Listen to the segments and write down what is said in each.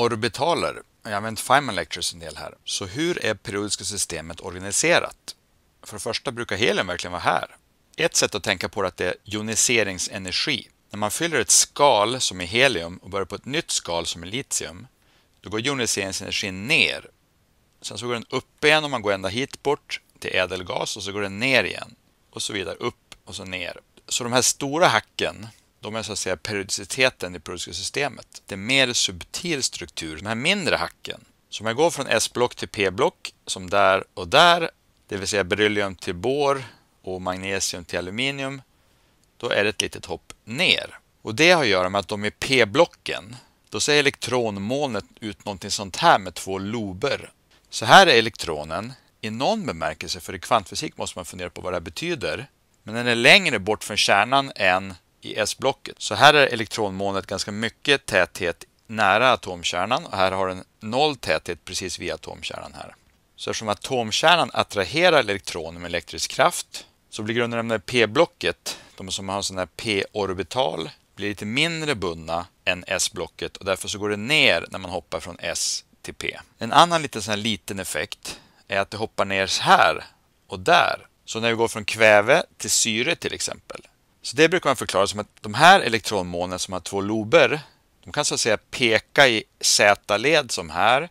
Orbitaler. Jag har använt Feynman Lectures en del här. Så hur är periodiska systemet organiserat? För det första brukar helium verkligen vara här. Ett sätt att tänka på det är att det är joniseringsenergi. När man fyller ett skal som är helium och börjar på ett nytt skal som är litium, då går joniseringsenergin ner. Sen så går den upp igen om man går ända hit bort till ädelgas och så går den ner igen. Och så vidare, upp och så ner. Så de här stora hacken de är så att säga periodiciteten i produktionssystemet. Det är mer subtil struktur. De här mindre hacken, Så om jag går från S-block till P-block, som där och där, det vill säga beryllium till bor och magnesium till aluminium, då är det ett litet hopp ner. Och det har att göra med att de är P-blocken. Då ser elektronmolnet ut någonting sånt här med två lober. Så här är elektronen i någon bemärkelse, för i kvantfysik måste man fundera på vad det här betyder. Men den är längre bort från kärnan än i S-blocket. Så här är elektronmolnet ganska mycket täthet nära atomkärnan och här har den noll täthet precis vid atomkärnan här. Så eftersom atomkärnan attraherar elektroner med elektrisk kraft så blir grundämnena P-blocket, de som har en sån här P-orbital, blir lite mindre bundna än S-blocket och därför så går det ner när man hoppar från S till P. En annan liten, sån liten effekt är att det hoppar ner här och där. Så när vi går från kväve till syre till exempel så det brukar man förklara som att de här elektronmånen som har två lober, de kan så att säga peka i Z-led som här,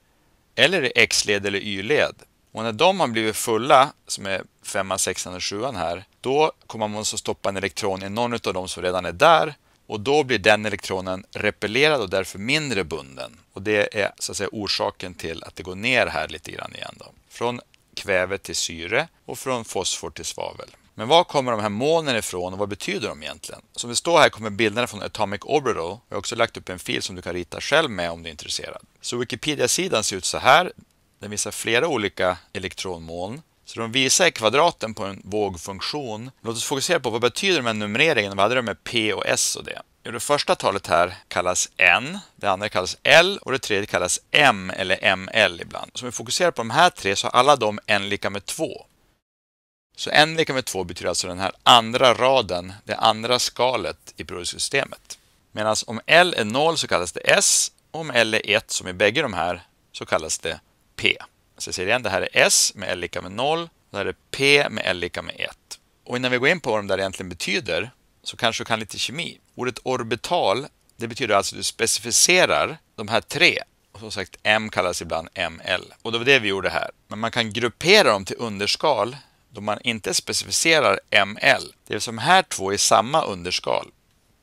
eller i X-led eller Y-led. Och när de har blivit fulla, som är 5, 6 och sjuan här, då kommer man att stoppa en elektron i någon av dem som redan är där och då blir den elektronen repellerad och därför mindre bunden. Och det är så att säga orsaken till att det går ner här lite grann igen. Då. Från kväve till syre och från fosfor till svavel. Men var kommer de här molnen ifrån och vad betyder de egentligen? Som det står här kommer bilderna från Atomic Orbital. Jag har också lagt upp en fil som du kan rita själv med om du är intresserad. Så Wikipedia-sidan ser ut så här. Den visar flera olika elektronmoln. Så de visar kvadraten på en vågfunktion. Låt oss fokusera på vad betyder de här numreringen? Vad hade de med P och S och det? Det första talet här kallas N, det andra kallas L och det tredje kallas M eller ML ibland. Så om vi fokuserar på de här tre så har alla de N lika med 2. Så en lika med två betyder alltså den här andra raden, det andra skalet i periodiska systemet. Medan om L är 0 så kallas det S och om L är 1 som i bägge de här så kallas det P. Så jag säger igen, det här är S med L lika med 0 det här är P med L lika med 1. Och innan vi går in på vad de där egentligen betyder så kanske du kan lite kemi. Ordet orbital, det betyder alltså att du specificerar de här tre. Och som sagt, M kallas ibland ML. Och det var det vi gjorde här. Men man kan gruppera dem till underskal då man inte specificerar ML. Det är som här två i samma underskal,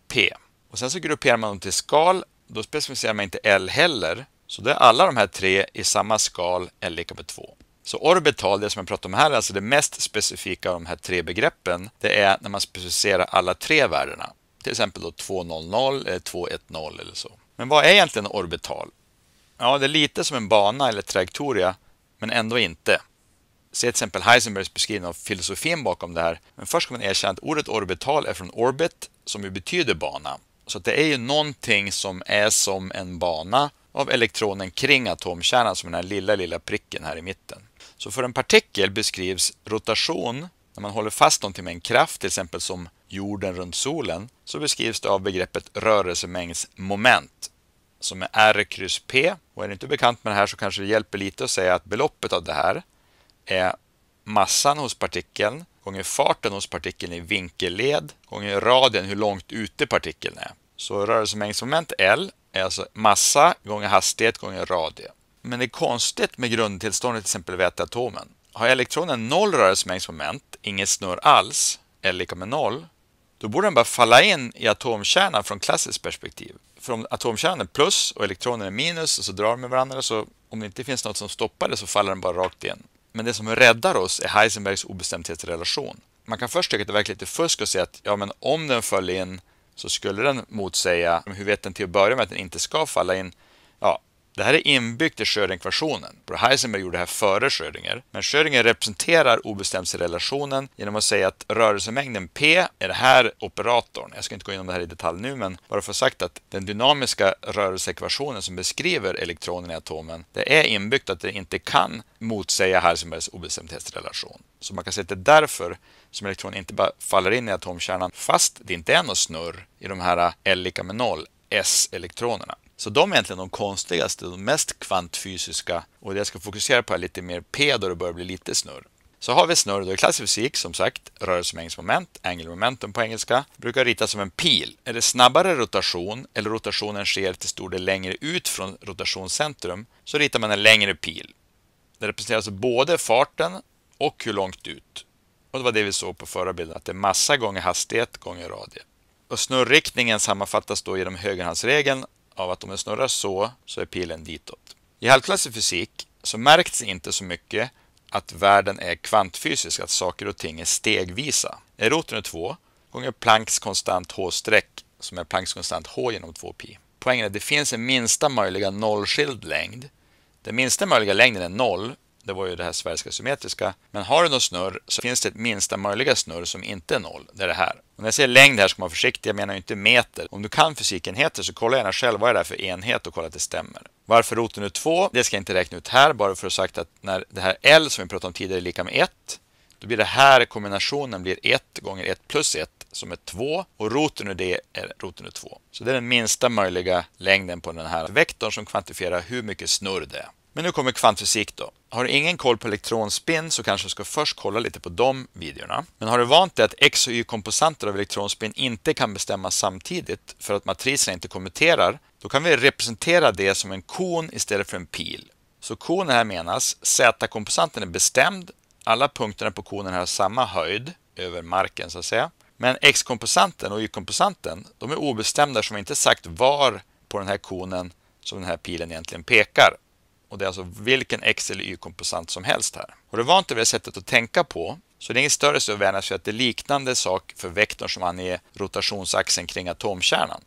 P. Och sen så grupperar man dem till skal, då specificerar man inte L heller. Så då är alla de här tre i samma skal L lika med 2. Så orbital, det som jag pratar om här, alltså det mest specifika av de här tre begreppen, det är när man specificerar alla tre värdena. Till exempel då 200 eller 210 eller så. Men vad är egentligen orbital? Ja, det är lite som en bana eller trajektoria, men ändå inte. Se till exempel Heisenbergs beskrivning av filosofin bakom det här. Men först ska man erkänna att ordet orbital är från orbit som ju betyder bana. Så det är ju någonting som är som en bana av elektronen kring atomkärnan som den här lilla, lilla pricken här i mitten. Så för en partikel beskrivs rotation, när man håller fast någonting med en kraft, till exempel som jorden runt solen, så beskrivs det av begreppet rörelsemängdsmoment som är R kryss P. Och är du inte bekant med det här så kanske det hjälper lite att säga att beloppet av det här är massan hos partikeln gånger farten hos partikeln i vinkelled gånger radien hur långt ute partikeln är. Så rörelsemängdsmoment L är alltså massa gånger hastighet gånger radie. Men det är konstigt med grundtillståndet till exempel väteatomen. Har elektronen noll rörelsemängdsmoment, inget snurr alls, L lika med noll, då borde den bara falla in i atomkärnan från klassiskt perspektiv. För om atomkärnan är plus och elektronen är minus och så drar de med varandra så om det inte finns något som stoppar det så faller den bara rakt in. Men det som räddar oss är Heisenbergs obestämdhetsrelation. Man kan först tycka att det verkar lite fusk och säga att ja, men om den föll in så skulle den motsäga, hur vet den till att börja med att den inte ska falla in? Ja, det här är inbyggt i Schrödinger-ekvationen. Heisenberg gjorde det här före Schrödinger. Men Schrödinger representerar obestämdhetsrelationen genom att säga att rörelsemängden P är det här operatorn. Jag ska inte gå igenom det här i detalj nu, men bara för att sagt att den dynamiska rörelseekvationen som beskriver elektronen i atomen, det är inbyggt att det inte kan motsäga Heisenbergs obestämdhetsrelation. Så man kan säga att det är därför som elektronen inte bara faller in i atomkärnan fast det inte är något snurr i de här L lika med noll S-elektronerna. Så de är egentligen de konstigaste, de mest kvantfysiska. Och det jag ska fokusera på är lite mer P då det börjar bli lite snurr. Så har vi snurr då i klassisk fysik, som sagt, rörelsemängdsmoment, momentum på engelska, brukar ritas som en pil. Är det snabbare rotation eller rotationen sker till stor del längre ut från rotationscentrum så ritar man en längre pil. Det representerar alltså både farten och hur långt ut. Och det var det vi såg på förra bilden, att det är massa gånger hastighet gånger radie. Och snurrriktningen sammanfattas då genom högerhandsregeln av att om den snurrar så, så är pilen ditåt. I halvklassig fysik så märks det inte så mycket att världen är kvantfysisk, att saker och ting är stegvisa. Är roten är 2 gånger Plancks konstant h-streck, som är Plancks konstant h genom 2pi. Poängen är att det finns en minsta möjliga nollskild längd. Den minsta möjliga längden är noll det var ju det här svenska symmetriska. Men har du något snurr så finns det ett minsta möjliga snurr som inte är noll. Det är det här. Och när jag säger längd här ska man vara försiktig, jag menar ju inte meter. Om du kan fysikenheter så kolla gärna själv vad är det är för enhet och kolla att det stämmer. Varför roten nu 2? Det ska jag inte räkna ut här, bara för att sagt att när det här L som vi pratade om tidigare är lika med 1, då blir det här kombinationen blir 1 gånger 1 plus 1 som är 2 och roten ur det är roten ur 2. Så det är den minsta möjliga längden på den här vektorn som kvantifierar hur mycket snurr det är. Men nu kommer kvantfysik då. Har du ingen koll på elektronspinn så kanske du ska först kolla lite på de videorna. Men har du vant dig att X och Y-komposanter av elektronspinn inte kan bestämmas samtidigt för att matriserna inte kommenterar, då kan vi representera det som en kon istället för en pil. Så konen här menas, Z-komposanten är bestämd, alla punkterna på konen har samma höjd över marken så att säga. Men X-komposanten och Y-komposanten, de är obestämda som inte sagt var på den här konen som den här pilen egentligen pekar. Och det är alltså vilken x eller y-komposant som helst här. Har du vant dig det sättet att tänka på så det är ingen större så för att det är liknande sak för vektorn som anger rotationsaxeln kring atomkärnan.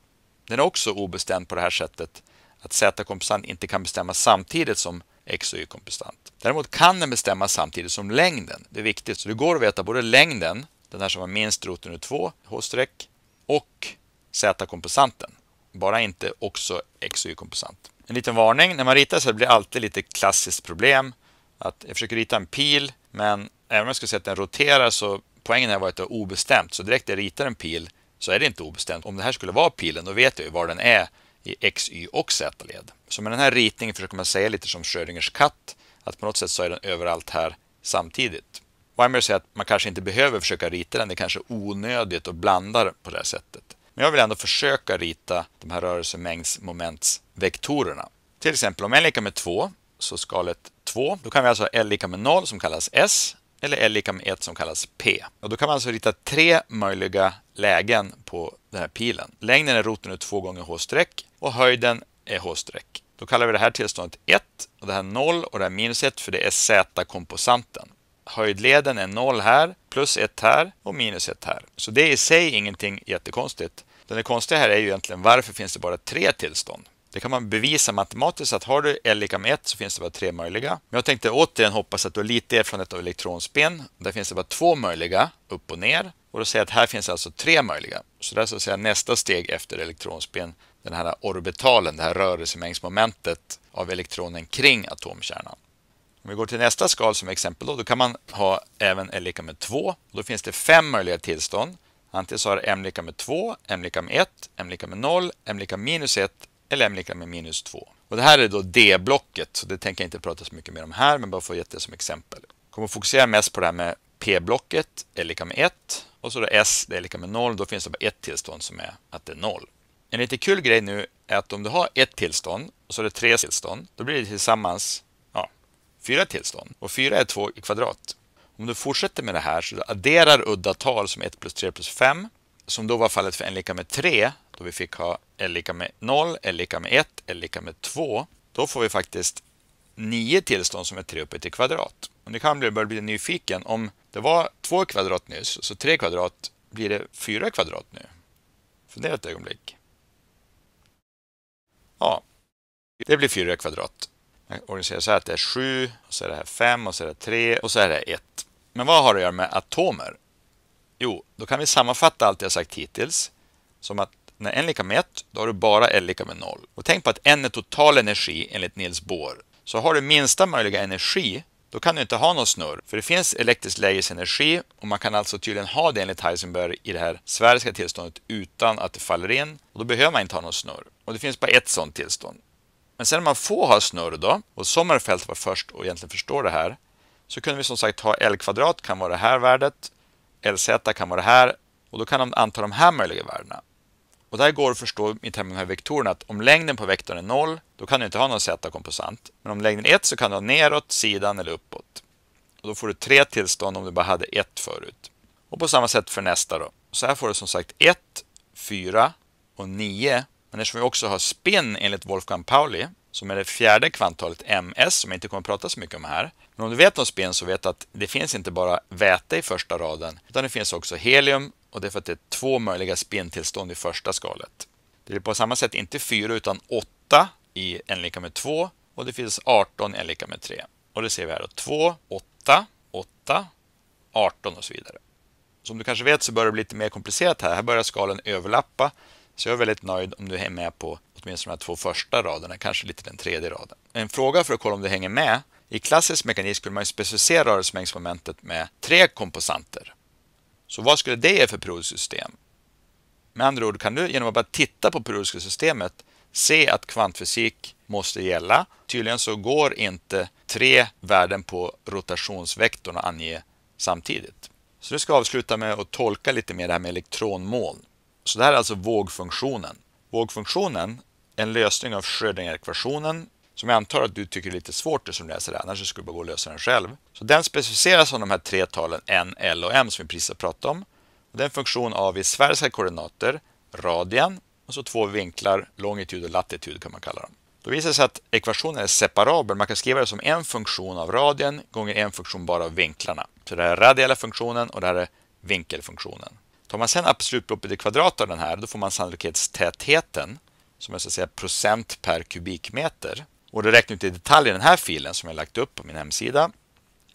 Den är också obestämd på det här sättet att z-kompostant inte kan bestämmas samtidigt som x och y-kompostant. Däremot kan den bestämmas samtidigt som längden. Det är viktigt, så det går att veta både längden, den här som har minst roten ur 2, h-streck, och z-komposanten bara inte också x och y-komposant. En liten varning, när man ritar så blir det alltid lite klassiskt problem. Att jag försöker rita en pil, men även om jag skulle säga att den roterar så poängen här var att det var obestämt. Så direkt jag ritar en pil så är det inte obestämt. Om det här skulle vara pilen, då vet jag ju var den är i x, y och z-led. Så med den här ritningen försöker man säga lite som Schrödingers katt, att på något sätt så är den överallt här samtidigt. Weimer säger att man kanske inte behöver försöka rita den, det är kanske onödigt och blandar på det här sättet. Men jag vill ändå försöka rita de här rörelsemängdsmomentsvektorerna. Till exempel om är lika med 2, så skalet 2, då kan vi alltså ha L lika med 0 som kallas S eller L lika med 1 som kallas P. Och då kan man alltså rita tre möjliga lägen på den här pilen. Längden är roten ur 2 gånger H-streck och höjden är H-streck. Då kallar vi det här tillståndet 1 och det här 0 och det här minus 1 för det är Z-komposanten. Höjdleden är 0 här, plus 1 här och minus 1 här. Så det är i sig ingenting jättekonstigt. Det konstiga här är ju egentligen varför finns det bara tre tillstånd? Det kan man bevisa matematiskt att har du L lika med 1 så finns det bara tre möjliga. Men jag tänkte återigen hoppas att du har lite erfarenhet av elektronspin. Där finns det bara två möjliga, upp och ner. Och då säger jag att här finns alltså tre möjliga. Så det är så att säga nästa steg efter elektronspin, den här orbitalen, det här rörelsemängdsmomentet av elektronen kring atomkärnan. Om vi går till nästa skal som exempel då, då kan man ha även L lika med 2. Då finns det fem möjliga tillstånd. Antingen så har m lika med 2, m lika med 1, m lika med 0, m lika med minus 1 eller m lika med minus 2. Och det här är då D-blocket, så det tänker jag inte prata så mycket mer om här, men bara få ge det som exempel. Jag kommer fokusera mest på det här med P-blocket, är lika med 1, och så då S, det är lika med 0, då finns det bara ett tillstånd som är att det är 0. En lite kul grej nu är att om du har ett tillstånd och så är det tre tillstånd, då blir det tillsammans ja, fyra tillstånd. Och fyra är två i kvadrat. Om du fortsätter med det här så adderar udda tal som 1 plus 3 plus 5 som då var fallet för n lika med 3 då vi fick ha l lika med 0, l lika med 1, l lika med 2. Då får vi faktiskt 9 tillstånd som är 3 uppe till kvadrat. Och ni kan börja bli nyfiken. Om det var 2 kvadrat nyss, så 3 kvadrat, blir det 4 kvadrat nu? Fundera ett ögonblick. Ja, det blir 4 kvadrat. Jag organiserar så här att det är 7, och så är det här 5, och så är det 3 och så är det 1. Men vad har det att göra med atomer? Jo, då kan vi sammanfatta allt jag sagt hittills som att när n lika med 1, då har du bara L lika med 0. Och tänk på att n är total energi enligt Niels Bohr. Så har du minsta möjliga energi, då kan du inte ha någon snurr. För det finns elektrisk lägesenergi och man kan alltså tydligen ha det enligt Heisenberg i det här sfäriska tillståndet utan att det faller in. Och då behöver man inte ha någon snurr. Och det finns bara ett sådant tillstånd. Men sen om man får ha snurr då, och Sommerfeld var först och egentligen förstår det här, så kunde vi som sagt ha L kvadrat kan vara det här värdet, LZ kan vara det här och då kan de anta de här möjliga värdena. Och där går att förstå i termer av vektorerna att om längden på vektorn är 0, då kan du inte ha någon z-komposant. Men om längden är 1 så kan du ha neråt, sidan eller uppåt. Och då får du tre tillstånd om du bara hade ett förut. Och på samma sätt för nästa då. Så här får du som sagt 1, 4 och 9. Men eftersom vi också har spinn enligt Wolfgang Pauli som är det fjärde kvanttalet MS, som jag inte kommer att prata så mycket om här. Men om du vet om spinn så vet du att det finns inte bara väte i första raden, utan det finns också helium och det är för att det är två möjliga spinntillstånd i första skalet. Det är på samma sätt inte fyra utan åtta i n lika med 2 och det finns 18 i n lika med 3. Och det ser vi här då, 2, 8, 8, 18 och så vidare. Som du kanske vet så börjar det bli lite mer komplicerat här. Här börjar skalen överlappa så jag är väldigt nöjd om du är med på åtminstone de två första raderna, kanske lite den tredje raden. En fråga för att kolla om du hänger med. I klassisk mekanik skulle man specificera rörelsemängdsmomentet med tre komposanter. Så vad skulle det ge för periodiskt system? Med andra ord kan du genom att bara titta på periodiska systemet se att kvantfysik måste gälla. Tydligen så går inte tre värden på rotationsvektorn att ange samtidigt. Så nu ska jag avsluta med att tolka lite mer det här med elektronmoln. Så det här är alltså vågfunktionen. Vågfunktionen, är en lösning av Schrödinger-ekvationen som jag antar att du tycker är lite svårt som läser det, annars skulle du bara gå och lösa den själv. Så den specificeras av de här tre talen n, l och m som vi precis har pratat om. Och det är en funktion av i sfäriska koordinater, radien och så två vinklar, longitud och latitud kan man kalla dem. Då visar det sig att ekvationen är separabel. Man kan skriva det som en funktion av radien gånger en funktion bara av vinklarna. Så det här är radiella funktionen och det här är vinkelfunktionen. Tar man sedan absolutbeloppet i kvadrat av den här, då får man sannolikhetstätheten som är så att säga procent per kubikmeter. Och det räknar inte i detalj i den här filen som jag lagt upp på min hemsida.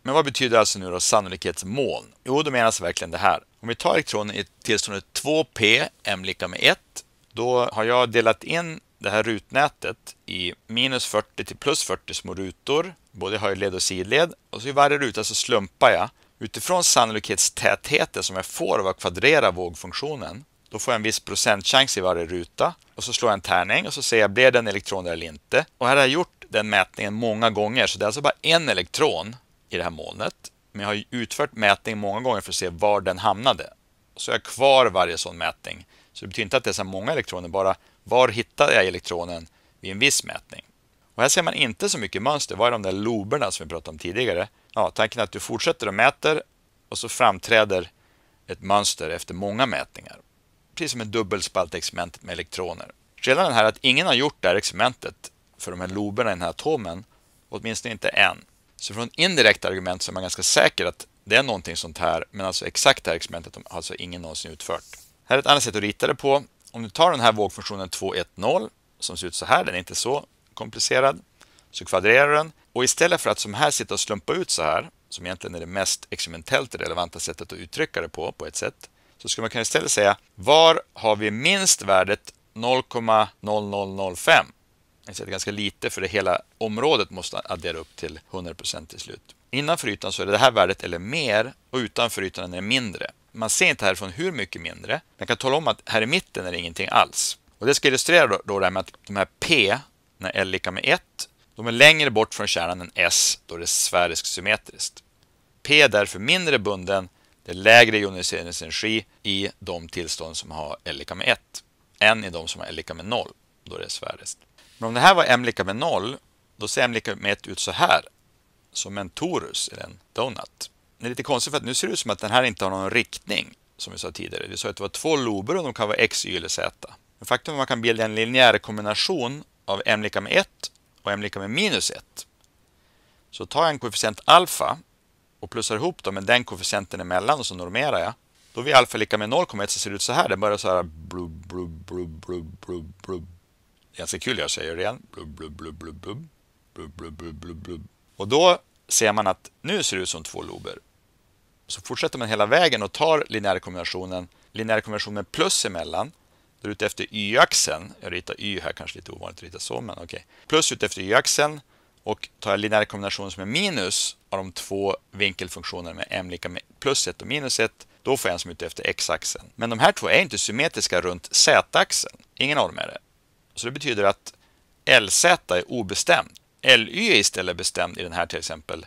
Men vad betyder alltså nu då sannolikhetsmoln? Jo, då menas verkligen det här. Om vi tar elektronen i tillståndet 2p, m lika med 1, då har jag delat in det här rutnätet i minus 40 till plus 40 små rutor, både höjdled och sidled. Och så i varje ruta så slumpar jag Utifrån sannolikhetstätheten som jag får av att kvadrera vågfunktionen, då får jag en viss procentchans i varje ruta och så slår jag en tärning och så ser jag blev det en elektron eller inte. Och här har jag gjort den mätningen många gånger, så det är alltså bara en elektron i det här molnet. Men jag har utfört mätning många gånger för att se var den hamnade. Så jag har kvar varje sån mätning. Så det betyder inte att det är så många elektroner, bara var hittade jag elektronen vid en viss mätning. Och här ser man inte så mycket mönster. Vad är de där loberna som vi pratade om tidigare? Ja, tanken är att du fortsätter och mäter och så framträder ett mönster efter många mätningar. Precis som ett dubbelspaltexperiment med elektroner. Skillnaden här är att ingen har gjort det här experimentet för de här loberna i den här atomen, åtminstone inte än. Så från indirekta argument så är man ganska säker att det är någonting sånt här, men alltså exakt det här experimentet har alltså ingen någonsin utfört. Här är ett annat sätt att rita det på. Om du tar den här vågfunktionen 210 som ser ut så här, den är inte så komplicerad så kvadrerar du den och istället för att som här sitta och slumpa ut så här som egentligen är det mest experimentellt relevanta sättet att uttrycka det på, på ett sätt, så skulle man kunna istället säga var har vi minst värdet 0,0005? Det är ganska lite för det hela området måste addera upp till 100% till slut. Innanför ytan så är det, det här värdet eller mer och utanför ytan är det mindre. Man ser inte härifrån hur mycket mindre. Man kan tala om att här i mitten är det ingenting alls. Och Det ska illustrera då, då det här med att de här P när L är lika med 1. De är längre bort från kärnan än S då det är sfäriskt symmetriskt. P är därför mindre bunden, det är lägre joniseringsenergi i de tillstånd som har L lika med 1 än i de som har L lika med 0 då det är sfäriskt. Men om det här var M lika med 0, då ser M lika med 1 ut så här, som en torus eller en donut. Det är lite konstigt för att nu ser det ut som att den här inte har någon riktning, som vi sa tidigare. Vi sa att det var två lober och de kan vara X, Y eller Z. Men faktum är att man kan bilda en linjär kombination av m lika med 1 och m lika med minus 1. Så tar jag en koefficient alfa och plussar ihop dem med den koefficienten emellan och så normerar jag. Då vid alfa lika med 0,1 så ser det ut så här. Det börjar så här. Blub, blub, blub, blub, blub, blub. Det är ganska kul, jag säger det igen. Blub, blub, blub, blub, blub. Blub, blub, blub, blub, blub. Och då ser man att nu ser det ut som två lober. Så fortsätter man hela vägen och tar linjärkombinationen, linjärkombinationen plus emellan då Drar ut efter y-axeln, jag ritar y här, kanske lite ovanligt att rita så, men okej. Okay. Plus ut efter y-axeln och tar jag linjär kombination som är minus av de två vinkelfunktionerna med m lika med plus 1 och minus 1, då får jag en som är ute efter x-axeln. Men de här två är inte symmetriska runt z-axeln. Ingen av dem är det. Så det betyder att LZ är obestämd. LY är istället bestämd i den här till exempel,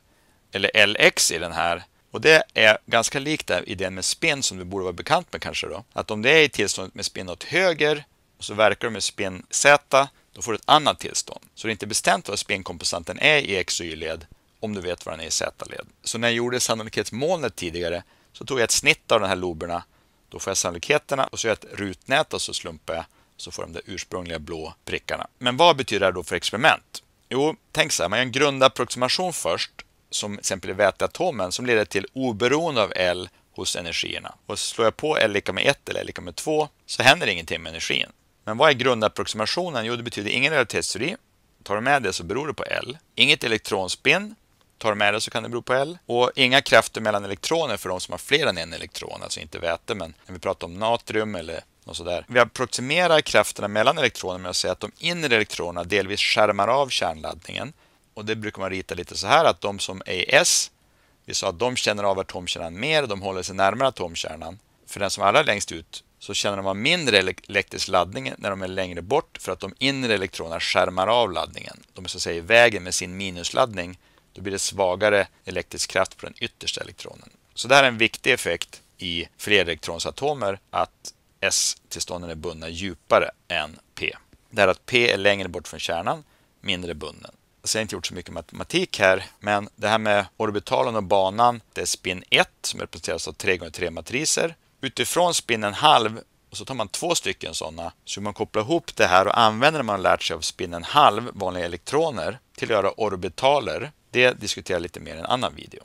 eller LX i den här och det är ganska likt där idén med spinn som du borde vara bekant med kanske då. Att om det är i tillståndet med spinn åt höger och så verkar du med spinn Z, då får du ett annat tillstånd. Så det är inte bestämt vad spinnkomposanten är i x och y-led om du vet vad den är i z-led. Så när jag gjorde sannolikhetsmolnet tidigare så tog jag ett snitt av de här loberna. Då får jag sannolikheterna och så gör jag ett rutnät och så slumpar jag så får de de ursprungliga blå prickarna. Men vad betyder det då för experiment? Jo, tänk så här, man gör en grundapproximation först som till exempel väteatomen som leder till oberoende av L hos energierna. Och slår jag på L lika med 1 eller L lika med 2 så händer ingenting med energin. Men vad är grundapproximationen? Jo, det betyder ingen relativitetsteori. Tar du med det så beror det på L. Inget elektronspinn. Tar du med det så kan det bero på L. Och inga krafter mellan elektroner för de som har fler än en elektron, alltså inte väte, men när vi pratar om natrium eller något sådär. Vi approximerar krafterna mellan elektroner med att säga att de inre elektronerna delvis skärmar av kärnladdningen och det brukar man rita lite så här att de som är i S, vi sa att de känner av atomkärnan mer, de håller sig närmare atomkärnan. För den som är allra längst ut så känner de av mindre elektrisk laddning när de är längre bort för att de inre elektronerna skärmar av laddningen. De är så att säga i vägen med sin minusladdning. Då blir det svagare elektrisk kraft på den yttersta elektronen. Så det här är en viktig effekt i flerelektronsatomer att S-tillstånden är bundna djupare än P. Det är att P är längre bort från kärnan, mindre bunden så alltså, jag har inte gjort så mycket matematik här, men det här med orbitalen och banan, det är spinn 1 som representeras av 3x3 matriser. Utifrån spinnen halv och så tar man två stycken sådana. Så man kopplar ihop det här och använder det man lärt sig av spinnen halv, vanliga elektroner, till att göra orbitaler. Det diskuterar jag lite mer i en annan video.